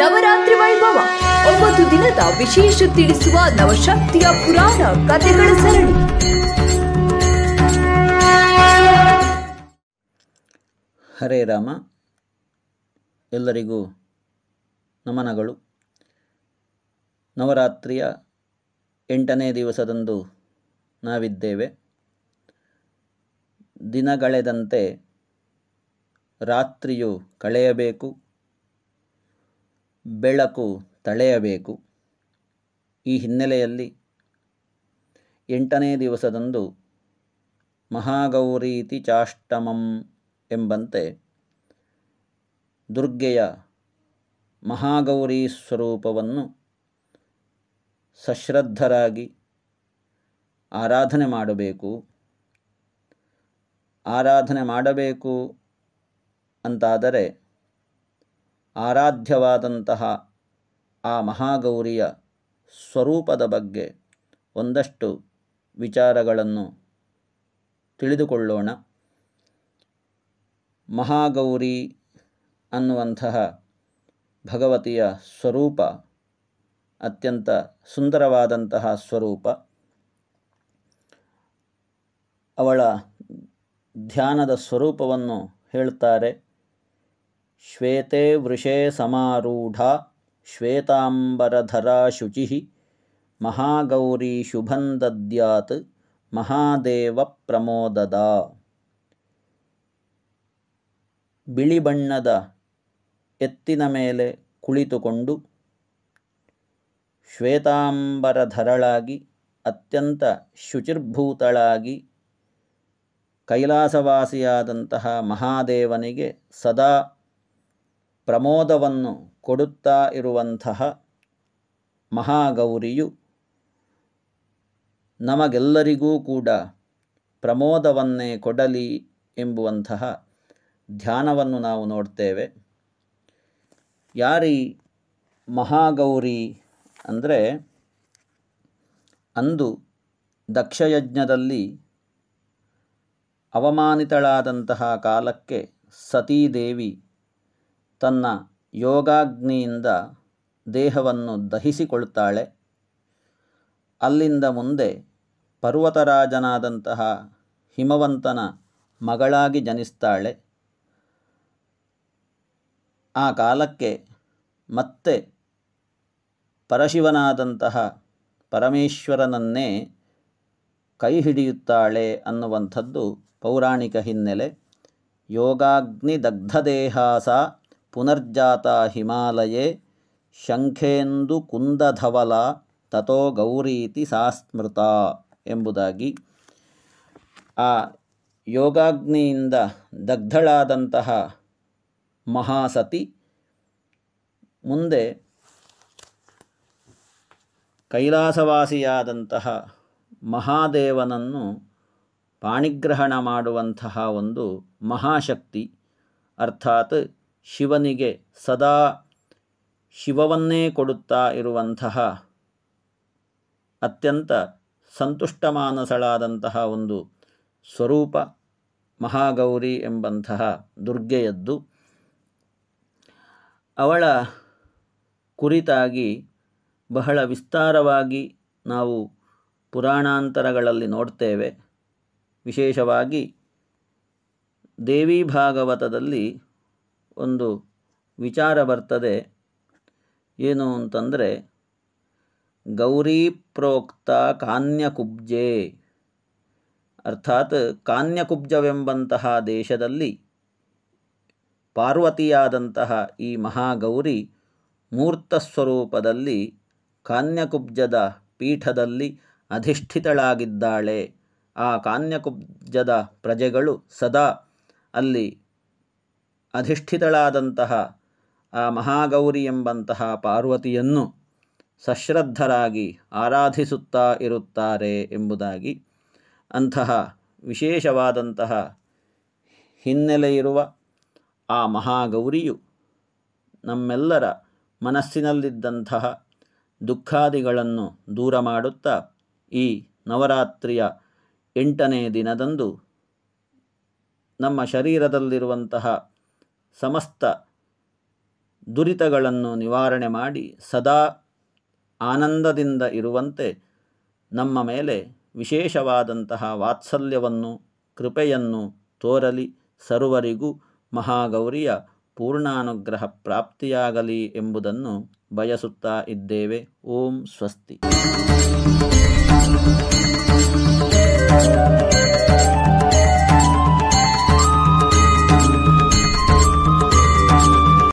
ನವರಾತ್ರಿ ವೈಭವ ಒಂಬತ್ತು ದಿನದ ವಿಶೇಷ ತಿಳಿಸುವ ನವಶಕ್ತಿಯ ಪುರಾಣ ಕಥೆಗಳ ಸರಣಿ ಹರೇ ರಾಮ ಎಲ್ಲರಿಗೂ ನಮನಗಳು ನವರಾತ್ರಿಯ ಎಂಟನೇ ದಿವಸದಂದು ನಾವಿದ್ದೇವೆ ದಿನಗಳೆದಂತೆ ರಾತ್ರಿಯು ಕಳೆಯಬೇಕು ಬೆಳಕು ತಳೆಯಬೇಕು ಈ ಹಿನ್ನೆಲೆಯಲ್ಲಿ ಎಂಟನೇ ದಿವಸದಂದು ಮಹಾಗೌರೀತಿ ಚಾಷ್ಟಮಂ ಎಂಬಂತೆ ದುರ್ಗೆಯ ಮಹಾಗೌರಿ ಸ್ವರೂಪವನ್ನು ಸಶ್ರದ್ಧರಾಗಿ ಆರಾಧನೆ ಮಾಡಬೇಕು ಆರಾಧನೆ ಮಾಡಬೇಕು ಅಂತಾದರೆ ಆರಾಧ್ಯವಾದಂತಹ ಆ ಮಹಾಗೌರಿಯ ಸ್ವರೂಪದ ಬಗ್ಗೆ ಒಂದಷ್ಟು ವಿಚಾರಗಳನ್ನು ತಿಳಿದುಕೊಳ್ಳೋಣ ಮಹಾಗೌರಿ ಅನ್ನುವಂತಹ ಭಗವತಿಯ ಸ್ವರೂಪ ಅತ್ಯಂತ ಸುಂದರವಾದಂತಹ ಸ್ವರೂಪ ಅವಳ ಧ್ಯಾನದ ಸ್ವರೂಪವನ್ನು ಹೇಳ್ತಾರೆ श्वेते वृषे ಸಮಾರೂಢಾ श्वेताम्बरधरा ಶುಚಿ महागौरी ಶುಭಂ ದದ್ಯಾತ್ ಮಹಾದೇವ ಬಿಳಿ ಬಿಳಿಬಣ್ಣದ ಎತ್ತಿನ ಮೇಲೆ ಕುಳಿತುಕೊಂಡು ಶ್ವೇತಾಂಬರಧರಳಾಗಿ ಅತ್ಯಂತ ಶುಚಿರ್ಭೂತಳಾಗಿ ಕೈಲಾಸವಾಸಿಯಾದಂತಹ ಮಹಾದೇವನಿಗೆ ಸದಾ ಪ್ರಮೋದವನ್ನು ಕೊಡುತ್ತಾ ಇರುವಂತಹ ಮಹಾಗೌರಿಯು ನಮಗೆಲ್ಲರಿಗೂ ಕೂಡ ಪ್ರಮೋದವನ್ನೇ ಕೊಡಲಿ ಎಂಬುವಂತಹ ಧ್ಯಾನವನ್ನು ನಾವು ನೋಡ್ತೇವೆ ಯಾರಿ ಮಹಾಗೌರಿ ಅಂದರೆ ಅಂದು ದಕ್ಷಯಜ್ಞದಲ್ಲಿ ಅವಮಾನಿತಳಾದಂತಹ ಕಾಲಕ್ಕೆ ಸತೀದೇವಿ ತನ್ನ ಯೋಗಾಗ್ನಿಯಿಂದ ದೇಹವನ್ನು ದಹಿಸಿಕೊಳ್ತಾಳೆ ಅಲ್ಲಿಂದ ಮುಂದೆ ಪರ್ವತರಾಜನಾದಂತಹ ಹಿಮವಂತನ ಮಗಳಾಗಿ ಜನಿಸ್ತಾಳೆ ಆ ಕಾಲಕ್ಕೆ ಮತ್ತೆ ಪರಶಿವನಾದಂತಹ ಪರಮೇಶ್ವರನನ್ನೇ ಕೈ ಹಿಡಿಯುತ್ತಾಳೆ ಅನ್ನುವಂಥದ್ದು ಪೌರಾಣಿಕ ಹಿನ್ನೆಲೆ ಯೋಗಾಗ್ನಿ ಯೋಗಾಗ್ನಿದಗ್ಧದೇಹಾಸ ಪುನರ್ಜಾತ ಹಿಮಾಲಯೇ ಶಂಖೇಂದು ಕುಂದಧವಲ ತಥೋ ಗೌರೀತಿ ಸಾಸ್ಮೃತ ಎಂಬುದಾಗಿ ಆ ಯೋಗಾಗ್ನಿಯಿಂದ ದಗ್ಧಳಾದಂತಹ ಮಹಾಸತಿ ಮುಂದೆ ಕೈಲಾಸವಾಸಿಯಾದಂತಹ ಮಹಾದೇವನನ್ನು ಪಾಣಿಗ್ರಹಣ ಮಾಡುವಂತಹ ಒಂದು ಮಹಾಶಕ್ತಿ ಅರ್ಥಾತ್ ಶಿವನಿಗೆ ಸದಾ ಶಿವವನ್ನೇ ಕೊಡುತ್ತಾ ಇರುವಂತಹ ಅತ್ಯಂತ ಸಂತುಷ್ಟಮಾನಸಳಾದಂತಹ ಒಂದು ಸ್ವರೂಪ ಮಹಾಗೌರಿ ಎಂಬಂತಹ ದುರ್ಗೆಯದ್ದು ಅವಳ ಕುರಿತಾಗಿ ಬಹಳ ವಿಸ್ತಾರವಾಗಿ ನಾವು ಪುರಾಣಾಂತರಗಳಲ್ಲಿ ನೋಡ್ತೇವೆ ವಿಶೇಷವಾಗಿ ದೇವಿ ಭಾಗವತದಲ್ಲಿ ಒಂದು ವಿಚಾರ ಬರ್ತದೆ ಏನು ಅಂತಂದರೆ ಗೌರಿ ಪ್ರೋಕ್ತ ಕಾನ್ಯಕುಬ್ಜೆ ಅರ್ಥಾತ್ ಕಾನ್ಯಕುಬ್ಜವೆಂಬಂತಹ ದೇಶದಲ್ಲಿ ಪಾರ್ವತಿಯಾದಂತಹ ಈ ಮಹಾಗೌರಿ ಮೂರ್ತ ಸ್ವರೂಪದಲ್ಲಿ ಕಾನ್ಯಕುಬ್ಜದ ಪೀಠದಲ್ಲಿ ಅಧಿಷ್ಠಿತಳಾಗಿದ್ದಾಳೆ ಆ ಕಾನ್ಯಕುಬ್ಜದ ಪ್ರಜೆಗಳು ಸದಾ ಅಲ್ಲಿ ಅಧಿಷ್ಠಿತಳಾದಂತಹ ಆ ಮಹಾಗೌರಿ ಎಂಬಂತಹ ಪಾರ್ವತಿಯನ್ನು ಸಶ್ರದ್ಧರಾಗಿ ಆರಾಧಿಸುತ್ತಾ ಇರುತ್ತಾರೆ ಎಂಬುದಾಗಿ ಅಂತಹ ವಿಶೇಷವಾದಂತಹ ಹಿನ್ನೆಲೆಯಿರುವ ಆ ಮಹಾಗೌರಿಯು ನಮ್ಮೆಲ್ಲರ ಮನಸ್ಸಿನಲ್ಲಿದ್ದಂತಹ ದುಃಖಾದಿಗಳನ್ನು ದೂರ ಮಾಡುತ್ತಾ ಈ ನವರಾತ್ರಿಯ ಎಂಟನೇ ದಿನದಂದು ನಮ್ಮ ಶರೀರದಲ್ಲಿರುವಂತಹ ಸಮಸ್ತ ದುರಿತಗಳನ್ನು ನಿವಾರಣೆ ಮಾಡಿ ಸದಾ ಆನಂದದಿಂದ ಇರುವಂತೆ ನಮ್ಮ ಮೇಲೆ ವಿಶೇಷವಾದಂತಹ ವಾತ್ಸಲ್ಯವನ್ನು ಕೃಪೆಯನ್ನು ತೋರಲಿ ಸರ್ವರಿಗೂ ಮಹಾಗೌರಿಯ ಪೂರ್ಣಾನುಗ್ರಹ ಪ್ರಾಪ್ತಿಯಾಗಲಿ ಎಂಬುದನ್ನು ಬಯಸುತ್ತಾ ಇದ್ದೇವೆ ಓಂ ಸ್ವಸ್ತಿ